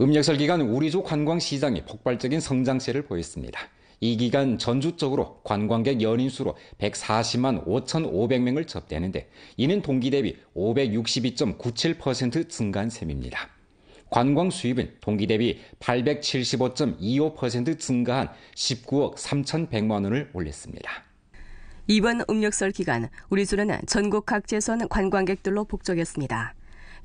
음력설 기간 우리조 관광 시장이 폭발적인 성장세를 보였습니다. 이 기간 전주 쪽으로 관광객 연인 수로 140만 5,500명을 접대하는데 이는 동기 대비 562.97% 증가한 셈입니다. 관광 수입은 동기 대비 875.25% 증가한 19억 3,100만 원을 올렸습니다. 이번 음력설 기간 우리조는 전국 각지에선 관광객들로 북적였습니다.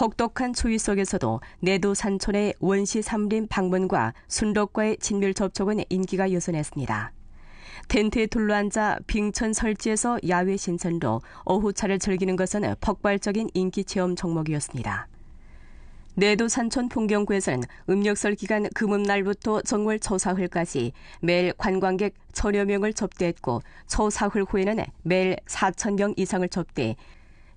혹독한 추위 속에서도 내도 산촌의 원시 삼림 방문과 순록과의 친밀 접촉은 인기가 여전했습니다. 텐트에 둘러앉아 빙천 설지에서 야외 신선로 오후차를 즐기는 것은 폭발적인 인기 체험 종목이었습니다. 내도 산촌 풍경구에서는 음력설 기간 금음날부터 정월 초사흘까지 매일 관광객 천여 명을 접대했고 초사흘 후에는 매일 4천 명 이상을 접대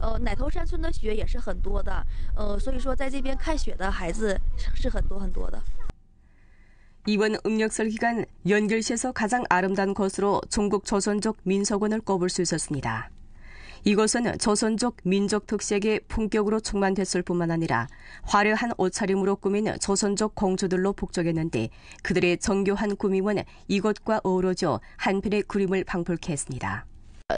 呃，奶头山村的雪也是很多的，呃，所以说在这边看雪的孩子是很多很多的。 이번 음력설 기간 연결시에서 가장 아름다운 곳으로 중국 조선족 민속원을 꼽을 수 있었습니다. 이곳은 조선족 민족 특색의 품격으로 충만됐을 뿐만 아니라 화려한 옷차림으로 꾸민 조선족 공주들로 북적였는데 그들의 정교한 꾸밈은 이것과 어우러져 한편의 그림을 방불케 했습니다.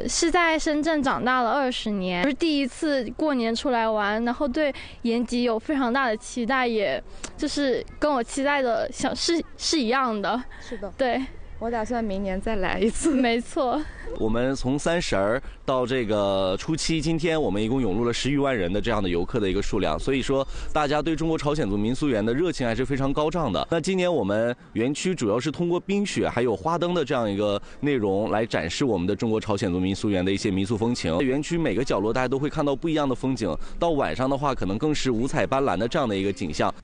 是在深圳长大了二十年，就是第一次过年出来玩，然后对延吉有非常大的期待，也就是跟我期待的想是是一样的，是的，对。我打算明年再来一次。没错，我们从三十儿到这个初七，今天我们一共涌入了十余万人的这样的游客的一个数量，所以说大家对中国朝鲜族民俗园的热情还是非常高涨的。那今年我们园区主要是通过冰雪还有花灯的这样一个内容来展示我们的中国朝鲜族民俗园的一些民俗风情。园区每个角落，大家都会看到不一样的风景。到晚上的话，可能更是五彩斑斓的这样的一个景象。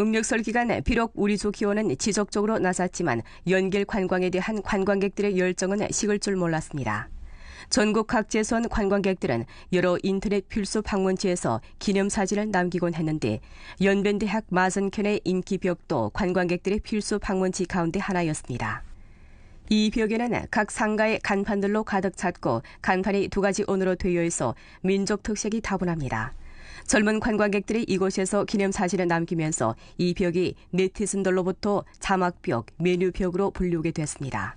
음력설 기간 네, 에 비록 우리 조 기온은 지속적으로 나섰지만 연길 관광에 대한 관광객들의 열정은 식을 줄 몰랐습니다. 전국 각지에서 온 관광객들은 여러 인터넷 필수 방문지에서 기념사진을 남기곤 했는데 연변대학 마선켠의 인기벽도 관광객들의 필수 방문지 가운데 하나였습니다. 이 벽에는 각 상가의 간판들로 가득 찼고 간판이 두 가지 언어로 되어 있어 민족 특색이 다분합니다. 젊은 관광객들이 이곳에서 기념사진을 남기면서 이 벽이 네티즌들로부터 자막벽, 메뉴벽으로 불리우게 됐습니다.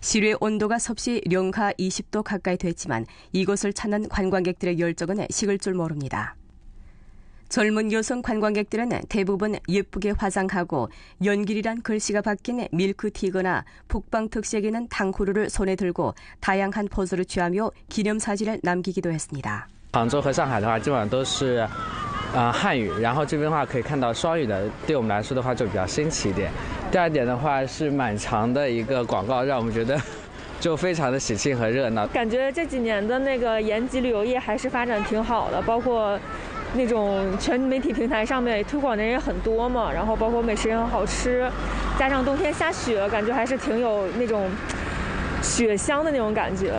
실외 온도가 섭씨 영하 20도 가까이 됐지만 이곳을 찾는 관광객들의 열정은 식을 줄 모릅니다. 젊은 여성 관광객들은 대부분 예쁘게 화장하고 연길이란 글씨가 박힌 밀크티거나 북방 특색에는 당후루를 손에 들고 다양한 포즈를 취하며 기념사진을 남기기도 했습니다. 杭州和上海的话，基本上都是，呃，汉语。然后这边的话，可以看到双语的，对我们来说的话就比较新奇一点。第二点的话是满墙的一个广告，让我们觉得就非常的喜庆和热闹。感觉这几年的那个延吉旅游业还是发展挺好的，包括那种全媒体平台上面推广的人也很多嘛。然后包括美食也很好吃，加上冬天下雪，感觉还是挺有那种雪乡的那种感觉。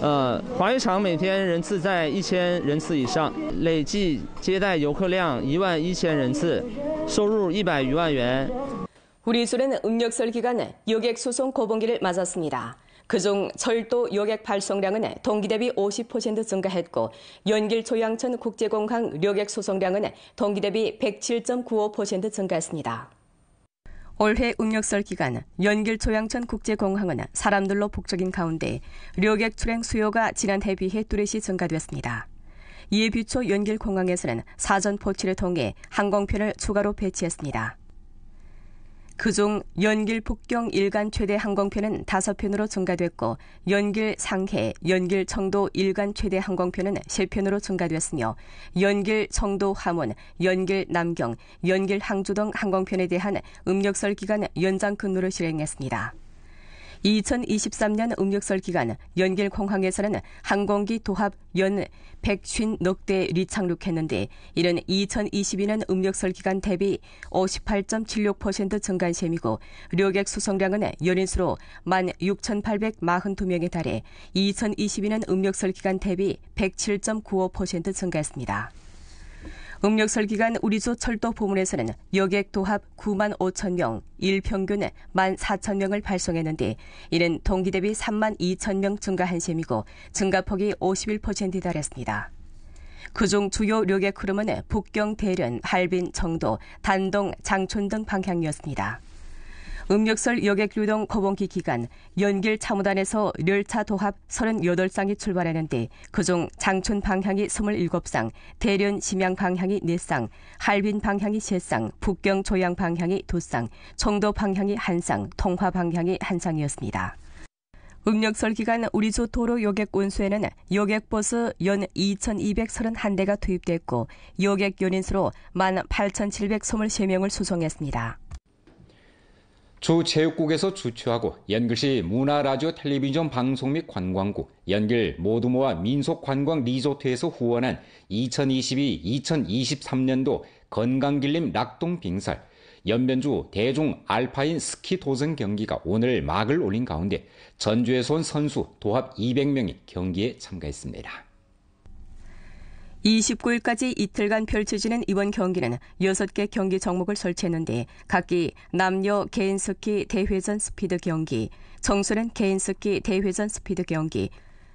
呃，华语场每天人次在一千人次以上，累计接待游客量一万一千人次，收入一百余万元。 우리술은 음력설 기간에 여객 수송 고봉기를 맞았습니다. 그중 철도 여객 발송량은 동기 대비 50% 증가했고 연길 초양천 국제공항 여객 수송량은 동기 대비 107.95% 증가했습니다. 올해 음력설 기간 연길 조양천 국제공항은 사람들로 북적인 가운데 료객 출행 수요가 지난해 비해 뚜렷이 증가되었습니다. 이에 비춰 연길 공항에서는 사전 포치를 통해 항공편을 추가로 배치했습니다. 그중 연길 북경 일간 최대 항공편은 5편으로 증가됐고 연길 상해, 연길 청도 일간 최대 항공편은 3편으로 증가됐으며 연길 청도 화문, 연길 남경, 연길 항주 등 항공편에 대한 음력설 기간 연장 근무를 실행했습니다. 2023년 음력설 기간 연길 공항에서는 항공기 도합 연 150넉대 리착륙했는데 이는 2022년 음력설 기간 대비 58.76% 증가한 셈이고 료객 수송량은 연인수로 16,842명에 달해 2022년 음력설 기간 대비 107.95% 증가했습니다. 음력설 기간 우리조 철도 보문에서는 여객 도합 9만 5천 명, 일평균에 1만 4천 명을 발송했는데 이는 동기 대비 3만 2천 명 증가한 셈이고 증가폭이 51%에 달했습니다. 그 중 주요 료객 흐름은 북경 대련, 할빈, 청도, 단동, 장촌 등 방향이었습니다. 음력설 여객 유동 거봉기 기간 연길 차무단에서 열차 도합 38쌍이 출발했는데 그중 장춘 방향이 27쌍, 대련 심양 방향이 4쌍, 할빈 방향이 3쌍, 북경 조양 방향이 2쌍, 청도 방향이 1쌍, 통화 방향이 1쌍이었습니다. 음력설 기간 우리조 도로 여객 운수에는 여객버스 연 2,231대가 투입됐고 여객 연인수로 18,723명을 수송했습니다. 주체육국에서 주최하고 연길시 문화라디오 텔레비전 방송 및 관광국 연길 모두모와 민속관광 리조트에서 후원한 2022-2023년도 건강길림 낙동 빙살 연변주 대중 알파인 스키 도전 경기가 오늘 막을 올린 가운데 전주에서 온 선수 도합 200명이 경기에 참가했습니다. 29일까지 이틀간 펼쳐지는 이번 경기는 6개 경기 종목을 설치했는데 각기 남녀 개인 스키 대회전 스피드 경기, 청소년 개인 스키 대회전 스피드 경기,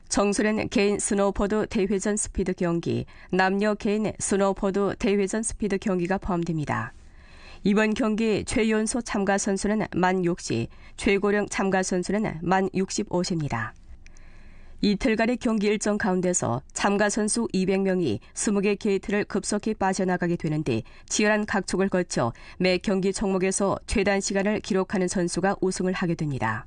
청소년 개인 스노우보드 대회전 스피드 경기, 남녀 개인 스노우보드 대회전 스피드 경기가 포함됩니다. 이번 경기 최연소 참가 선수는 만6시 최고령 참가 선수는 만 65세입니다. 이틀간의 경기 일정 가운데서 참가 선수 200명이 20개 게이트를 급속히 빠져나가게 되는 데 치열한 각축을 거쳐 매 경기 종목에서 최단 시간을 기록하는 선수가 우승을 하게 됩니다.